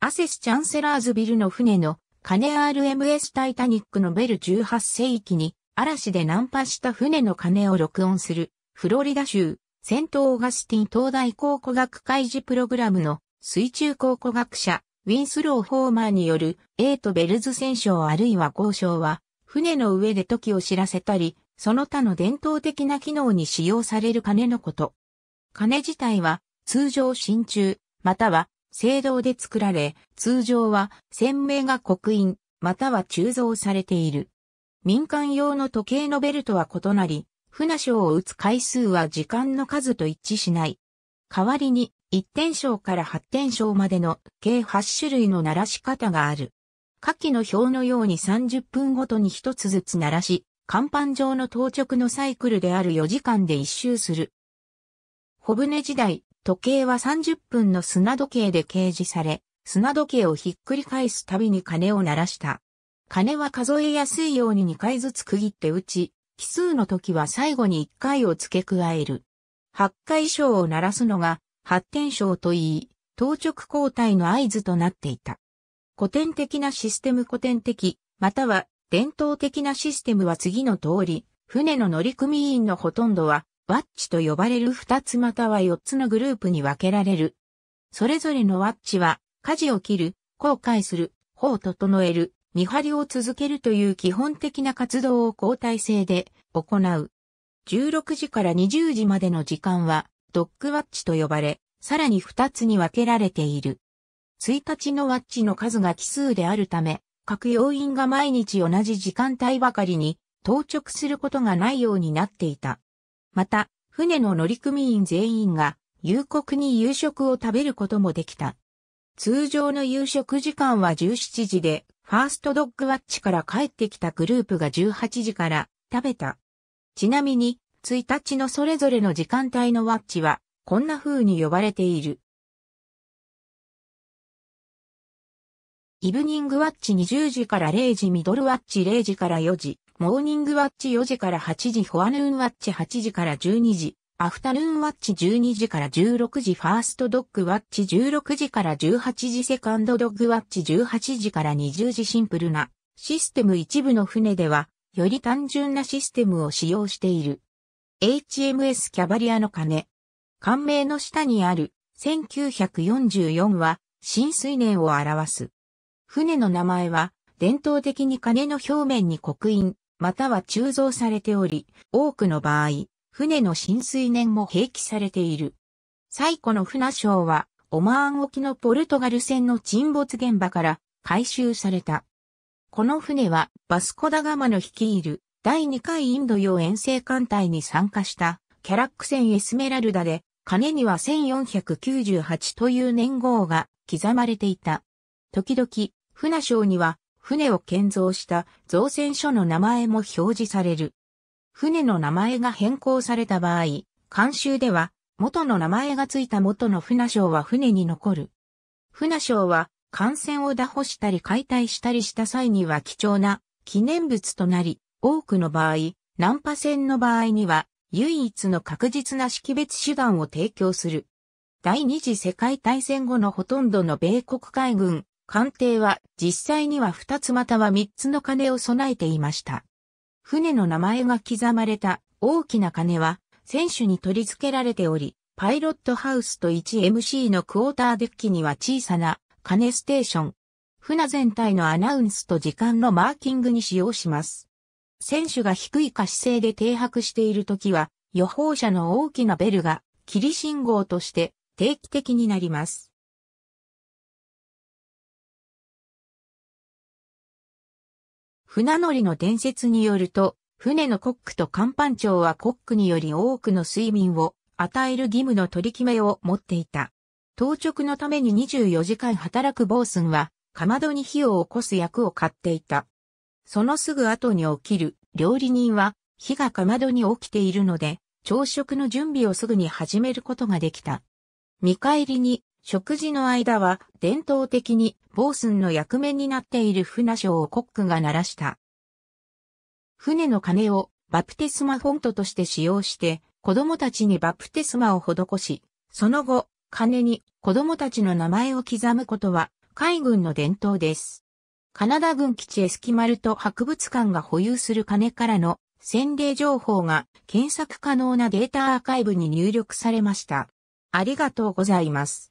アセス・チャンセラーズビルの船のカネ RMS タイタニックのベル18世紀に嵐で難破した船のネを録音するフロリダ州セント・オーガスティン東大考古学開示プログラムの水中考古学者ウィンスロー・ホーマーによるエイト・ベルズ戦勝あるいは交渉は船の上で時を知らせたりその他の伝統的な機能に使用される金のこと。金自体は通常真鍮または青銅で作られ、通常は鮮明が刻印、または鋳造されている。民間用の時計のベルトは異なり、船章を打つ回数は時間の数と一致しない。代わりに、一点章から八点章までの計8種類の鳴らし方がある。下記の表のように30分ごとに一つずつ鳴らし、甲板上の当直のサイクルである4時間で一周する。小舟時代、時計は30分の砂時計で掲示され、砂時計をひっくり返すたびに鐘を鳴らした。鐘は数えやすいように2回ずつ区切って打ち、奇数の時は最後に1回を付け加える。8回章を鳴らすのが発展章といい、当直交代の合図となっていた。古典的なシステム古典的、または伝統的なシステムは次の通り、船の乗組員のほとんどはワッチと呼ばれる2つまたは4つのグループに分けられる。それぞれのワッチは、舵を切る、後悔する、法を整える、見張りを続けるという基本的な活動を交代制で行う。16時から20時までの時間は、ドッグワッチと呼ばれ、さらに2つに分けられている。1日のワッチの数が奇数であるため、各要員が毎日同じ時間帯ばかりに当直することがないようになっていた。また、船の乗組員全員が夕刻に夕食を食べることもできた。通常の夕食時間は17時で、ファーストドッグワッチから帰ってきたグループが18時から食べた。ちなみに、1日のそれぞれの時間帯のワッチは、こんな風に呼ばれている。イブニングワッチ20時から0時、ミドルワッチ0時から4時、モーニングワッチ4時から8時、フォアヌーンワッチ8時から12時、アフタヌーンワッチ12時から16時、ファーストドッグワッチ16時から18時、セカンドドッグワッチ18時から20時シンプルなシステム一部の船では、より単純なシステムを使用している。HMS キャバリアの鐘。艦名の下にある1944は新水年を表す。船の名前は伝統的に鐘の表面に刻印、または鋳造されており、多くの場合、船の浸水年も併記されている。最古の船礁は、オマーン沖のポルトガル船の沈没現場から回収された。この船は、バスコダガマの率いる第2回インド洋遠征艦隊に参加したキャラック船エスメラルダで、金には1498という年号が刻まれていた。時々、船礁には船を建造した造船所の名前も表示される。船の名前が変更された場合、監修では元の名前がついた元の船章は船に残る。船章は艦船を打破したり解体したりした際には貴重な記念物となり、多くの場合、難破船の場合には唯一の確実な識別手段を提供する。第二次世界大戦後のほとんどの米国海軍、艦艇は実際には2つまたは3つの鐘を備えていました。船の名前が刻まれた大きな鐘は船首に取り付けられており、パイロットハウスと 1MC のクォーターデッキには小さな鐘ステーション、船全体のアナウンスと時間のマーキングに使用します。船首が低い下姿勢で停泊している時は、予報者の大きなベルが霧信号として定期的になります。船乗りの伝説によると、船のコックと甲板長はコックにより多くの睡眠を与える義務の取り決めを持っていた。当直のために24時間働くボースンは、かまどに火を起こす役を買っていた。そのすぐ後に起きる料理人は、火がかまどに起きているので、朝食の準備をすぐに始めることができた。見返りに、食事の間は伝統的に防寸の役目になっている船章をコックが鳴らした。船の鐘をバプテスマフォントとして使用して子供たちにバプテスマを施し、その後、鐘に子供たちの名前を刻むことは海軍の伝統です。カナダ軍基地エスキマルト博物館が保有する鐘からの洗礼情報が検索可能なデータアーカイブに入力されました。ありがとうございます。